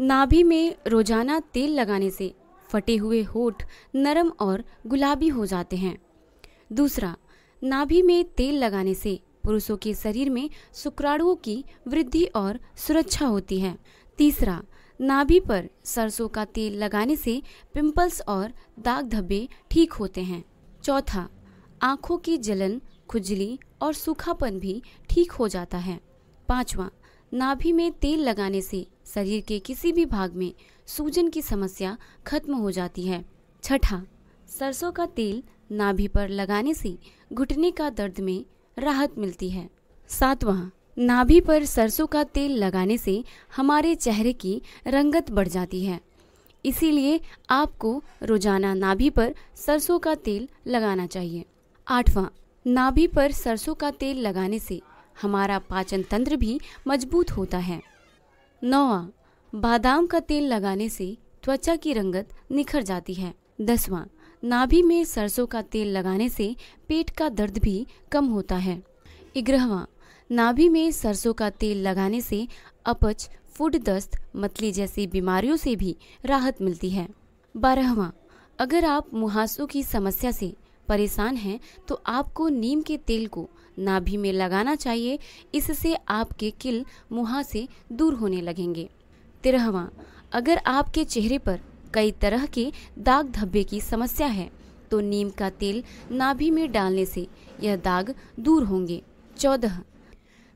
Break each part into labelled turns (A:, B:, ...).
A: नाभि में रोजाना तेल लगाने से फटे हुए होठ नरम और गुलाबी हो जाते हैं दूसरा नाभि में तेल लगाने से पुरुषों के शरीर में शुक्राणुओं की वृद्धि और सुरक्षा होती है तीसरा नाभि पर सरसों का तेल लगाने से पिंपल्स और दाग धब्बे ठीक होते हैं चौथा आँखों की जलन खुजली और सूखापन भी ठीक हो जाता है पांचवा नाभि में तेल लगाने से शरीर के किसी भी भाग में सूजन की समस्या खत्म हो जाती है छठा सरसों का तेल नाभि पर लगाने से घुटने का दर्द में राहत मिलती है सातवां नाभि पर सरसों का तेल लगाने से हमारे चेहरे की रंगत बढ़ जाती है इसीलिए आपको रोजाना नाभि पर सरसों का तेल लगाना चाहिए आठवां नाभि पर सरसों का तेल लगाने से हमारा पाचन तंत्र भी मजबूत होता है नौवा बादाम का तेल लगाने से त्वचा की रंगत निखर जाती है दसवा नाभि में सरसों का तेल लगाने से पेट का दर्द भी कम होता है इग्रहवा नाभि में सरसों का तेल लगाने से अपच फूड दस्त मतली जैसी बीमारियों से भी राहत मिलती है बारहवा अगर आप मुहासों की समस्या से परेशान हैं तो आपको नीम के तेल को नाभि में लगाना चाहिए इससे आपके किल मुहा से दूर होने लगेंगे तेरहवा अगर आपके चेहरे पर कई तरह के दाग धब्बे की समस्या है तो नीम का तेल नाभि में डालने से यह दाग दूर होंगे चौदह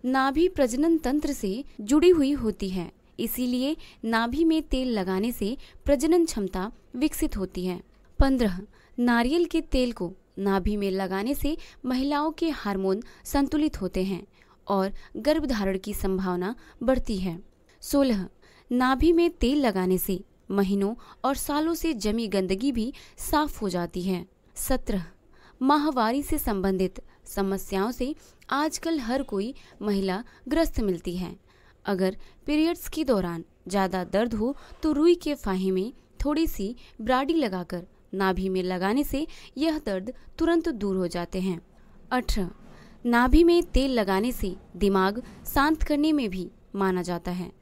A: नाभि प्रजनन तंत्र से जुड़ी हुई होती है इसीलिए नाभि में तेल लगाने से प्रजनन क्षमता विकसित होती है पंद्रह नारियल के तेल को नाभि में लगाने से महिलाओं के हार्मोन संतुलित होते हैं और गर्भधारण की संभावना बढ़ती है सोलह नाभि में तेल लगाने से महीनों और सालों से जमी गंदगी भी साफ हो जाती है सत्रह माहवारी से संबंधित समस्याओं से आजकल हर कोई महिला ग्रस्त मिलती है अगर पीरियड्स के दौरान ज़्यादा दर्द हो तो रुई के फाहे में थोड़ी सी ब्राडी लगाकर नाभि में लगाने से यह दर्द तुरंत दूर हो जाते हैं अठारह नाभि में तेल लगाने से दिमाग शांत करने में भी माना जाता है